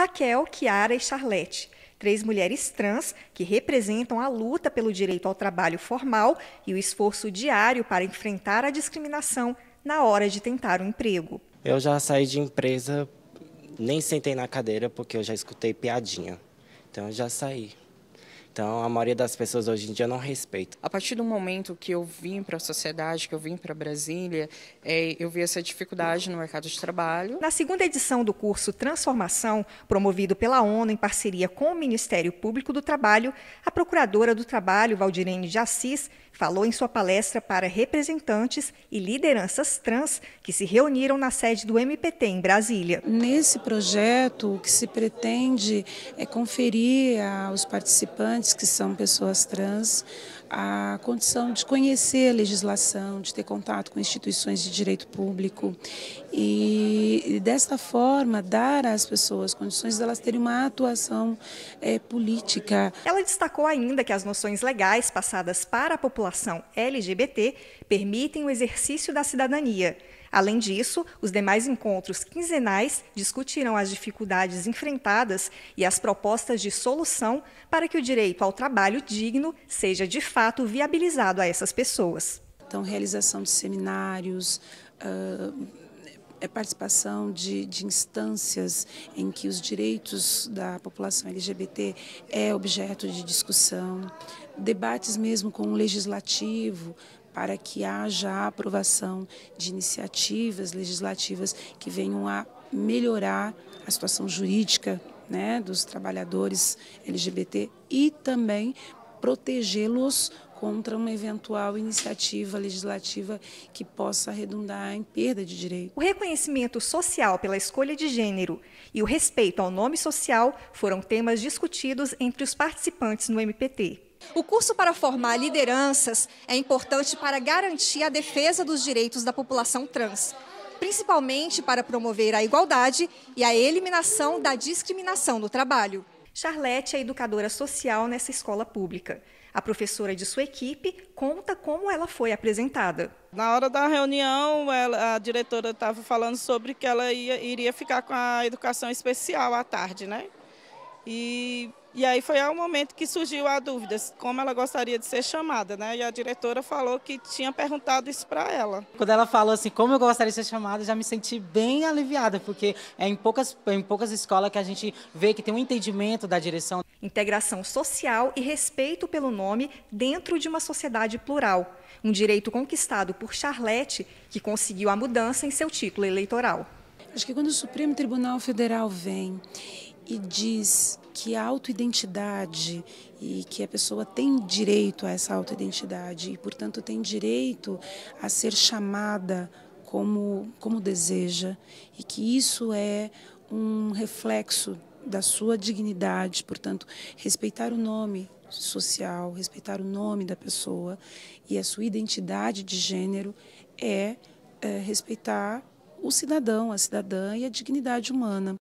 Raquel, Kiara e Charlotte, três mulheres trans que representam a luta pelo direito ao trabalho formal e o esforço diário para enfrentar a discriminação na hora de tentar um emprego. Eu já saí de empresa, nem sentei na cadeira porque eu já escutei piadinha. Então eu já saí. Então, a maioria das pessoas hoje em dia não respeita. A partir do momento que eu vim para a sociedade, que eu vim para Brasília, é, eu vi essa dificuldade no mercado de trabalho. Na segunda edição do curso Transformação, promovido pela ONU em parceria com o Ministério Público do Trabalho, a procuradora do Trabalho, Valdirene de Assis, falou em sua palestra para representantes e lideranças trans que se reuniram na sede do MPT em Brasília. Nesse projeto, o que se pretende é conferir aos participantes que são pessoas trans a condição de conhecer a legislação, de ter contato com instituições de direito público e, e desta forma dar às pessoas condições de elas terem uma atuação é, política. Ela destacou ainda que as noções legais passadas para a população LGBT permitem o exercício da cidadania Além disso, os demais encontros quinzenais discutirão as dificuldades enfrentadas e as propostas de solução para que o direito ao trabalho digno seja de fato viabilizado a essas pessoas. Então, realização de seminários, uh participação de, de, instâncias em que os direitos da população LGBT é objeto de discussão, debates mesmo com o legislativo para que haja a aprovação de iniciativas legislativas que venham a melhorar a situação jurídica né, dos trabalhadores LGBT e também protegê-los contra uma eventual iniciativa legislativa que possa redundar em perda de direito. O reconhecimento social pela escolha de gênero e o respeito ao nome social foram temas discutidos entre os participantes no MPT. O curso para formar lideranças é importante para garantir a defesa dos direitos da população trans, principalmente para promover a igualdade e a eliminação da discriminação no trabalho. Charlete é educadora social nessa escola pública. A professora de sua equipe conta como ela foi apresentada. Na hora da reunião, ela, a diretora estava falando sobre que ela ia, iria ficar com a educação especial à tarde, né? E, e aí foi ao momento que surgiu a dúvida, como ela gostaria de ser chamada, né? E a diretora falou que tinha perguntado isso para ela. Quando ela falou assim, como eu gostaria de ser chamada, já me senti bem aliviada, porque é em poucas, é em poucas escolas que a gente vê que tem um entendimento da direção. Integração social e respeito pelo nome dentro de uma sociedade plural. Um direito conquistado por Charlete, que conseguiu a mudança em seu título eleitoral. Acho que quando o Supremo Tribunal Federal vem e diz que a autoidentidade e que a pessoa tem direito a essa autoidentidade e, portanto, tem direito a ser chamada como, como deseja e que isso é um reflexo da sua dignidade, portanto, respeitar o nome social, respeitar o nome da pessoa e a sua identidade de gênero é, é respeitar o cidadão, a cidadã e a dignidade humana.